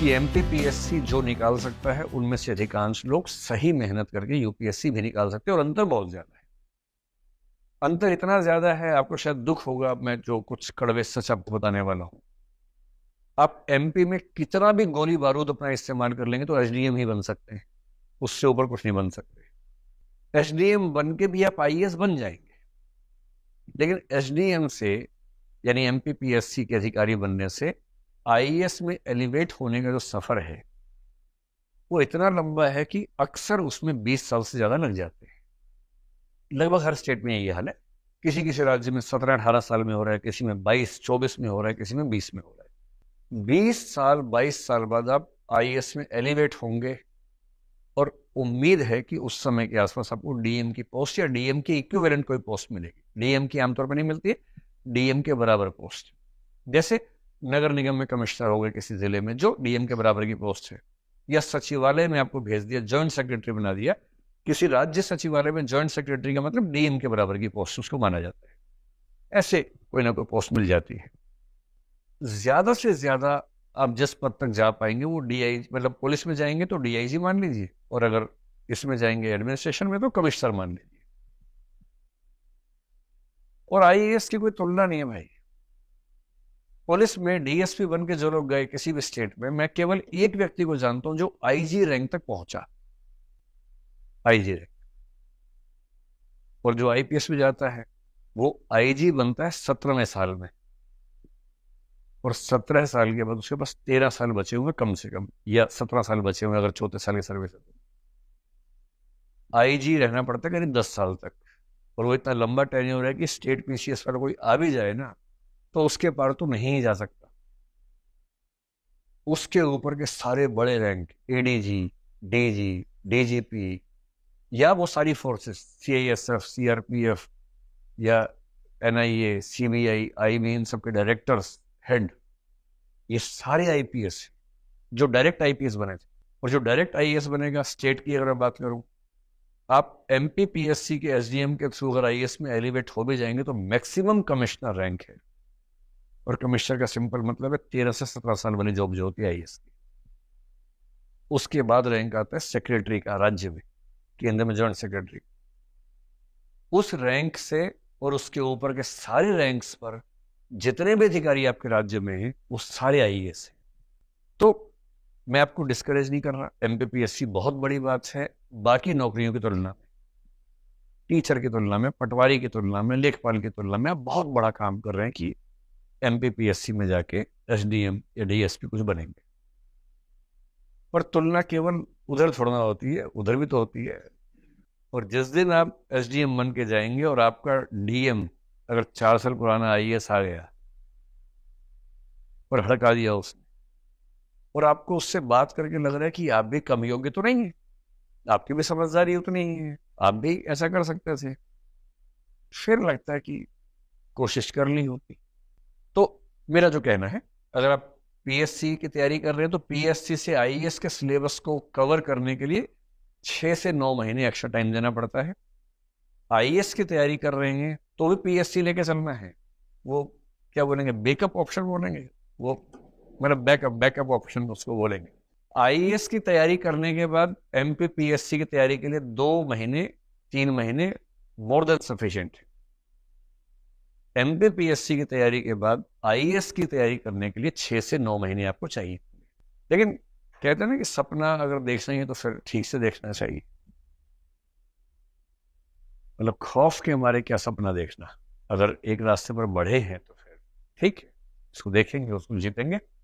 कि एमपीपीएससी जो निकाल सकता है उनमें से अधिकांश लोग सही मेहनत करके यूपीएससी भी निकाल सकते हैं और अंतर बहुत ज़्यादा है अंतर इतना ज़्यादा है आपको शायद दुख होगा मैं जो कुछ कड़वे सच आपको बताने वाला हूं आप एमपी में कितना भी गोली बारूद अपना इस्तेमाल कर लेंगे तो एच ही बन सकते हैं उससे ऊपर कुछ नहीं बन सकते एच बन के भी आप आई e बन जाएंगे लेकिन एच से यानी एम के अधिकारी बनने से आई में एलिवेट होने का जो सफ़र है वो इतना लंबा है कि अक्सर उसमें 20 साल से ज़्यादा लग जाते हैं लगभग हर स्टेट में यही हाल है किसी किसी राज्य में सत्रह अठारह साल में हो रहा है किसी में बाईस चौबीस में हो रहा है किसी में बीस में हो रहा है बीस साल बाईस साल बाद आप आई में एलिवेट होंगे और उम्मीद है कि उस समय के आसपास आपको डीएम की पोस्ट या डीएम के इक्विवेलेंट कोई पोस्ट मिलेगी डीएम की आमतौर पर नहीं मिलती है डीएम के बराबर पोस्ट जैसे नगर निगम में कमिश्नर हो गए किसी जिले में जो डीएम के बराबर की पोस्ट है या सचिवालय में आपको भेज दिया ज्वाइंट सेक्रेटरी बना दिया किसी राज्य सचिवालय में ज्वाइंट सेक्रेटरी का मतलब डीएम के बराबर की पोस्ट उसको माना जाता है ऐसे कोई ना कोई पोस्ट मिल जाती है ज्यादा से ज्यादा आप जिस पद तक जा पाएंगे वो डीआई मतलब पुलिस में जाएंगे तो डीआईजी मान लीजिए और अगर इसमें जाएंगे एडमिनिस्ट्रेशन में तो कमिश्नर मान लीजिए और आईएएस की कोई तुलना नहीं है भाई पुलिस में डीएसपी बन के जो लोग गए किसी भी स्टेट में मैं केवल एक व्यक्ति को जानता हूं जो आईजी रैंक तक पहुंचा आईजी रैंक और जो आईपीएस में जाता है वो आईजी बनता है सत्रहवें साल में और सत्रह साल के बाद उसके पास तेरह साल बचे हुए कम से कम या सत्रह साल बचे हुए अगर चौथे साल की सर्विस है आईजी रहना पड़ता है करीब दस साल तक और वो इतना लंबा टेन्योर है कि स्टेट पीसीएस पर कोई आ भी जाए ना तो उसके पार तू तो नहीं जा सकता उसके ऊपर के सारे बड़े रैंक एडीजी डीजी डीजीपी या वो सारी forces C I S F C R P F या N I A C B I I इन सबके डायरेक्टर्स हेड ये सारे आईपीएस जो डायरेक्ट आई पी एस बने थे और जो डायरेक्ट आई एस बनेगा स्टेट की अगर मैं बात करूं आप M P P S C के एस डी एम के थ्रू अगर आई एस e में एलिवेट हो भी जाएंगे तो मैक्सिमम कमिश्नर रैंक है और कमिश्नर का सिंपल मतलब है तेरह से सत्रह साल वाली जॉब जो होती है आई की उसके बाद रैंक आता है सेक्रेटरी का राज्य में केंद्र में ज्वाइंट सेक्रेटरी उस रैंक से और उसके ऊपर के सारे रैंक्स पर जितने भी अधिकारी आपके राज्य में हैं वो सारे आई हैं तो मैं आपको डिस्करेज नहीं कर रहा एम बहुत बड़ी बात है बाकी नौकरियों की तुलना में टीचर की तुलना में पटवारी की तुलना में लेखपाल की तुलना में आप बहुत बड़ा काम कर रहे हैं कि M P P S C में जाके एस डी एम या डी एस पी कुछ बनेंगे पर तुलना केवल उधर थोड़ा होती है उधर भी तो होती है और जिस दिन आप एस डी एम बन के जाएंगे और आपका डी एम अगर चार साल पुराना आई एस e आ गया और हड़का दिया उसने और आपको उससे बात करके लग रहा है कि आप भी कम योग्य तो नहीं है आपकी भी समझदारी उतनी ही है आप भी ऐसा कर सकते थे फिर लगता है कि कोशिश कर ली होती तो मेरा जो कहना है अगर आप पीएससी की तैयारी कर रहे हैं तो पीएससी से आई e के सिलेबस को कवर करने के लिए छः से नौ महीने एक्स्ट्रा टाइम देना पड़ता है आई e की तैयारी कर रहे हैं तो भी सी लेके चलना है वो क्या बोलेंगे बेकअप ऑप्शन बोलेंगे वो मतलब बैकअप बैकअप ऑप्शन उसको बोलेंगे आई e की तैयारी करने के बाद एमपीपीएससी की तैयारी के लिए दो महीने तीन महीने मोर देन सफिशियंट है एम की तैयारी के बाद आई e की तैयारी करने के लिए छः से नौ महीने आपको चाहिए लेकिन कहते हैं ना कि सपना अगर देखना है तो फिर ठीक से देखना चाहिए मतलब खौफ के हमारे क्या सपना देखना अगर एक रास्ते पर बढ़े हैं तो फिर ठीक है इसको देखेंगे उसको जीतेंगे